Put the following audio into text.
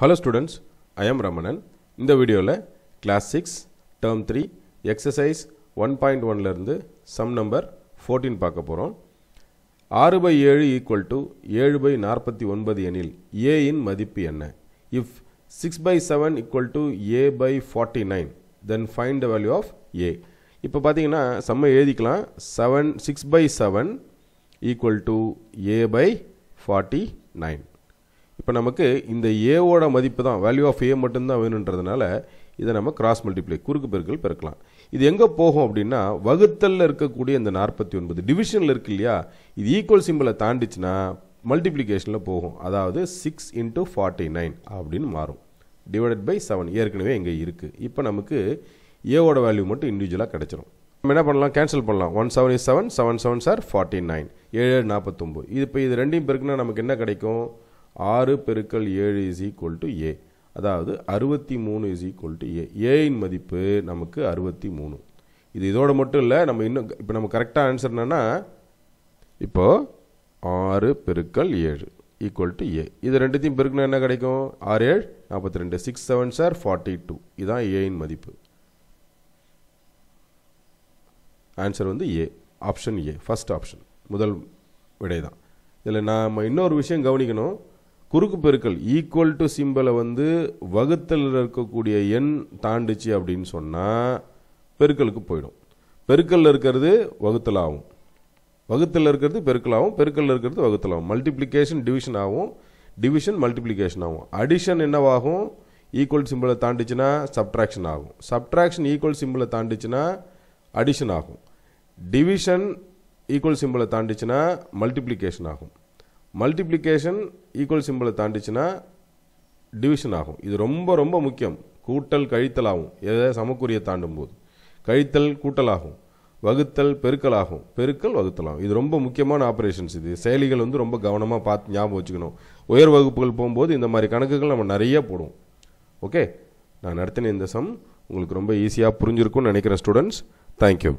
hello students, I am Ramanan இந்த வீடியோவில் Class six term three exercise one point ஒன்லேருந்து sum number fourteen பார்க்க போகிறோம் ஆறு பை ஏழு ஈக்குவல் டு ஏழு பை நாற்பத்தி ஒன்பது எனில் ஏயின் மதிப்பு என்ன if six by seven equal to A by 49, nine then the value value of A இப்போ பார்த்தீங்கன்னா செம்மை எழுதிக்கலாம் seven six by seven equal by A by nine இப்போ நமக்கு இந்த ஏவோட மதிப்பு தான் வேல்யூ ஆஃப் ஏ மட்டும்தான் வேணுன்றதுனால இதை நம்ம கிராஸ் மல்டிப்ளை குறுக்கு பெருக்கள் பெருக்கலாம் இது எங்கே போகும் அப்படின்னா வகுத்தலில் இருக்கக்கூடிய இந்த நாற்பத்தி ஒன்பது டிவிஷனில் இருக்கு இல்லையா இது ஈக்குவல் சிம்பிளை தாண்டிச்சுன்னா மல்டிப்ளிகேஷனில் போகும் அதாவது சிக்ஸ் இன்ட்டு ஃபார்ட்டி நைன் அப்படின்னு மாறும் டிவைடட் பை செவன் ஏற்கனவே இங்கே இருக்குது இப்போ நமக்கு ஏவோட வேல்யூ மட்டும் இண்டிவிஜுவலாக கிடச்சிரும் நம்ம என்ன பண்ணலாம் கேன்சல் பண்ணலாம் one seven is seven seven seven sir forty nine ஏழு நாற்பத்தொம்பது இது இப்போ இது ரெண்டையும் பெருக்குன்னா நமக்கு என்ன கிடைக்கும் ஆறு பெருக்கல் ஏழு இஸ் ஈக்குவல் டு ஏ அதாவது அறுபத்தி மூணு இஸ் ஈக்குவல் டு ஏ ஏயின் மதிப்பு நமக்கு அறுபத்தி மூணு இது இதோட மட்டும் இல்லை நம்ம இன்னும் இப்போ நம்ம கரெக்டாக ஆன்சர் என்னென்னா இப்போது ஆறு பெருக்கல் ஏழு ஈக்குவல் டு ஏ இது ரெண்டுத்தையும் பெருக்கினா என்ன கிடைக்கும் ஆறு ஏழு நாற்பத்தி ரெண்டு six seven sir forty two இதுதான் ஏயின் மதிப்பு ஆன்சர் வந்து A option A first option முதல் விடை தான் இதில் நாம் இன்னொரு விஷயம் கவனிக்கணும் குறுக்கு பெருக்கல் ஈக்குவல் டு சிம்பிளை வந்து வகுத்தல் இருக்கக்கூடிய எண் தாண்டுச்சு அப்படின்னு சொன்னால் பெருக்கலுக்கு போயிடும் பெருக்கல்ல இருக்கிறது வகுத்தல் ஆகும் வகுத்தல் இருக்கிறது பெருக்கல் ஆகும் பெருக்கல் இருக்கிறது வகுத்தல் ஆகும் மல்டிப்ளிகேஷன் டிவிஷன் ஆகும் டிவிஷன் மல்டிப்ளிகேஷன் ஆகும் அடிஷன் என்னவாகும் ஈக்குவல் சிம்பிளை தாண்டிச்சுன்னா சப்ட்ராக்ஷன் ஆகும் சப்ட்ராக்ஷன் ஈக்குவல் சிம்பிளை தாண்டிச்சுன்னா அடிஷன் ஆகும் டிவிஷன் ஈக்குவல் சிம்பிளை தாண்டிச்சுன்னா மல்டிப்ளிகேஷன் ஆகும் மல்டிப்ளிகேஷன் ஈக்குவல் சிம்பிளை தாண்டிச்சுன்னா டிவிஷன் ஆகும் இது ரொம்ப ரொம்ப முக்கியம் கூட்டல் கழித்தல் ஆகும் எதை சமக்குரிய தாண்டும் போது கழித்தல் கூட்டலாகும் வகுத்தல் பெருக்கல் ஆகும் பெருக்கல் வகுத்தல் ஆகும் இது ரொம்ப முக்கியமான ஆப்ரேஷன்ஸ் இது செயலிகள் வந்து ரொம்ப கவனமாக பார்த்து ஞாபகம் வச்சுக்கணும் உயர் வகுப்புகள் போகும்போது இந்த மாதிரி கணக்குகள் நம்ம நிறைய போடுவோம் ஓகே நான் நடத்தின இந்த சம் உங்களுக்கு ரொம்ப ஈஸியாக புரிஞ்சிருக்கும்னு நினைக்கிறேன் ஸ்டூடெண்ட்ஸ் தேங்க்யூ